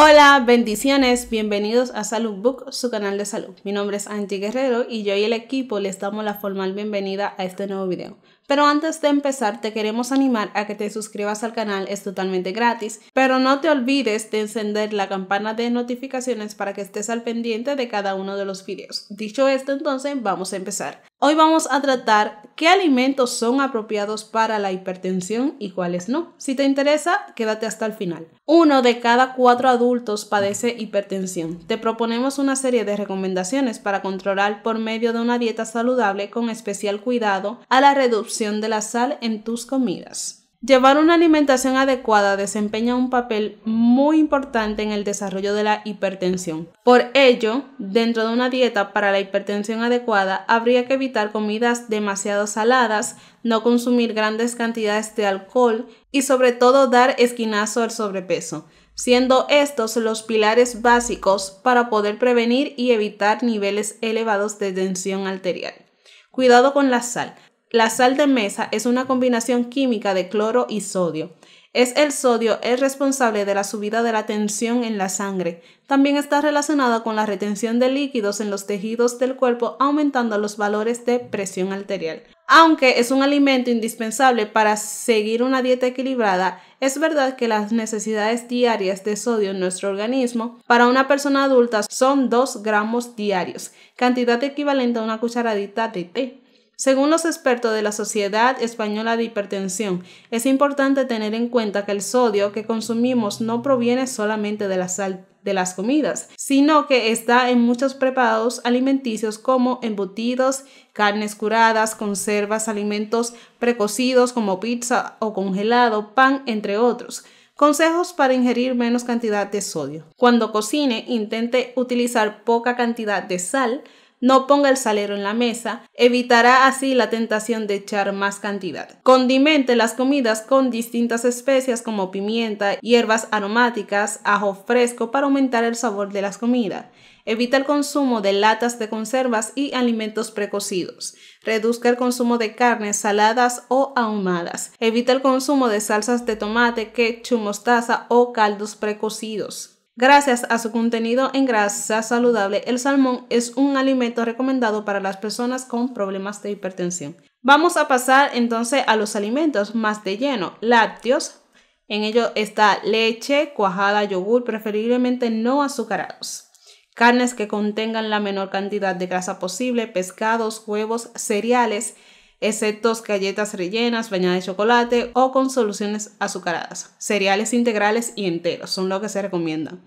Hola, bendiciones, bienvenidos a Salud Book, su canal de salud. Mi nombre es Angie Guerrero y yo y el equipo les damos la formal bienvenida a este nuevo video. Pero antes de empezar te queremos animar a que te suscribas al canal, es totalmente gratis, pero no te olvides de encender la campana de notificaciones para que estés al pendiente de cada uno de los videos. Dicho esto entonces vamos a empezar. Hoy vamos a tratar qué alimentos son apropiados para la hipertensión y cuáles no. Si te interesa, quédate hasta el final. Uno de cada cuatro adultos padece hipertensión. Te proponemos una serie de recomendaciones para controlar por medio de una dieta saludable con especial cuidado a la reducción de la sal en tus comidas. Llevar una alimentación adecuada desempeña un papel muy importante en el desarrollo de la hipertensión. Por ello, dentro de una dieta para la hipertensión adecuada, habría que evitar comidas demasiado saladas, no consumir grandes cantidades de alcohol y sobre todo dar esquinazo al sobrepeso, siendo estos los pilares básicos para poder prevenir y evitar niveles elevados de tensión arterial. Cuidado con la sal. La sal de mesa es una combinación química de cloro y sodio. Es el sodio el responsable de la subida de la tensión en la sangre. También está relacionada con la retención de líquidos en los tejidos del cuerpo, aumentando los valores de presión arterial. Aunque es un alimento indispensable para seguir una dieta equilibrada, es verdad que las necesidades diarias de sodio en nuestro organismo para una persona adulta son 2 gramos diarios, cantidad equivalente a una cucharadita de té. Según los expertos de la Sociedad Española de Hipertensión, es importante tener en cuenta que el sodio que consumimos no proviene solamente de la sal de las comidas, sino que está en muchos preparados alimenticios como embutidos, carnes curadas, conservas, alimentos precocidos como pizza o congelado, pan, entre otros. Consejos para ingerir menos cantidad de sodio. Cuando cocine, intente utilizar poca cantidad de sal, no ponga el salero en la mesa, evitará así la tentación de echar más cantidad. Condimente las comidas con distintas especias como pimienta, hierbas aromáticas, ajo fresco para aumentar el sabor de las comidas. Evita el consumo de latas de conservas y alimentos precocidos. Reduzca el consumo de carnes saladas o ahumadas. Evita el consumo de salsas de tomate, ketchup, mostaza o caldos precocidos. Gracias a su contenido en grasa saludable, el salmón es un alimento recomendado para las personas con problemas de hipertensión. Vamos a pasar entonces a los alimentos más de lleno, lácteos. En ello está leche, cuajada, yogur, preferiblemente no azucarados. Carnes que contengan la menor cantidad de grasa posible, pescados, huevos, cereales, excepto galletas rellenas, bañadas de chocolate o con soluciones azucaradas. Cereales integrales y enteros son lo que se recomiendan.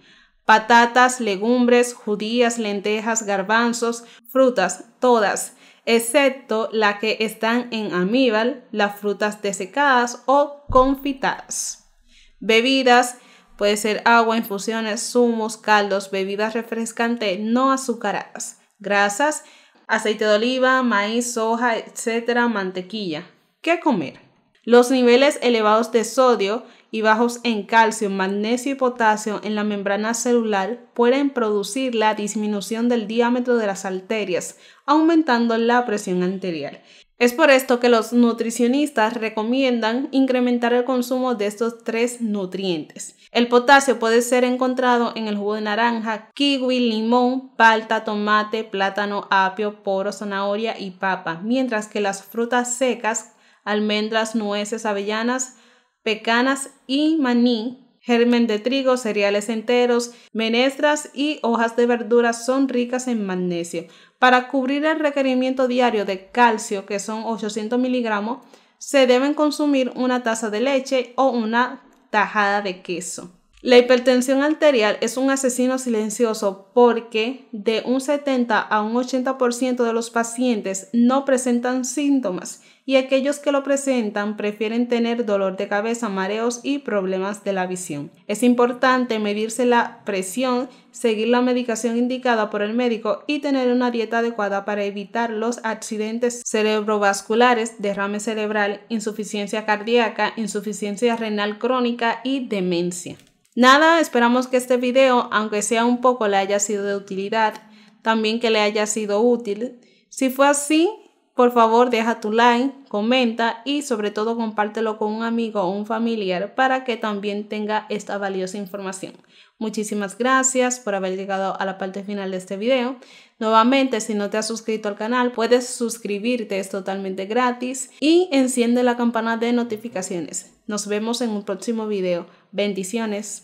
Patatas, legumbres, judías, lentejas, garbanzos, frutas, todas, excepto las que están en amíbal, las frutas desecadas o confitadas. Bebidas, puede ser agua, infusiones, zumos, caldos, bebidas refrescantes no azucaradas. Grasas, aceite de oliva, maíz, soja, etcétera, mantequilla. ¿Qué comer? Los niveles elevados de sodio y bajos en calcio, magnesio y potasio en la membrana celular pueden producir la disminución del diámetro de las arterias, aumentando la presión arterial. Es por esto que los nutricionistas recomiendan incrementar el consumo de estos tres nutrientes. El potasio puede ser encontrado en el jugo de naranja, kiwi, limón, palta, tomate, plátano, apio, poro, zanahoria y papa, mientras que las frutas secas, almendras, nueces, avellanas, pecanas y maní, germen de trigo, cereales enteros, menestras y hojas de verduras son ricas en magnesio, para cubrir el requerimiento diario de calcio, que son 800 miligramos, se deben consumir una taza de leche o una tajada de queso. La hipertensión arterial es un asesino silencioso porque de un 70 a un 80% de los pacientes no presentan síntomas y aquellos que lo presentan prefieren tener dolor de cabeza, mareos y problemas de la visión. Es importante medirse la presión, seguir la medicación indicada por el médico y tener una dieta adecuada para evitar los accidentes cerebrovasculares, derrame cerebral, insuficiencia cardíaca, insuficiencia renal crónica y demencia. Nada, esperamos que este video, aunque sea un poco, le haya sido de utilidad, también que le haya sido útil. Si fue así, por favor deja tu like, comenta y sobre todo compártelo con un amigo o un familiar para que también tenga esta valiosa información. Muchísimas gracias por haber llegado a la parte final de este video. Nuevamente, si no te has suscrito al canal, puedes suscribirte, es totalmente gratis y enciende la campana de notificaciones. Nos vemos en un próximo video. Bendiciones.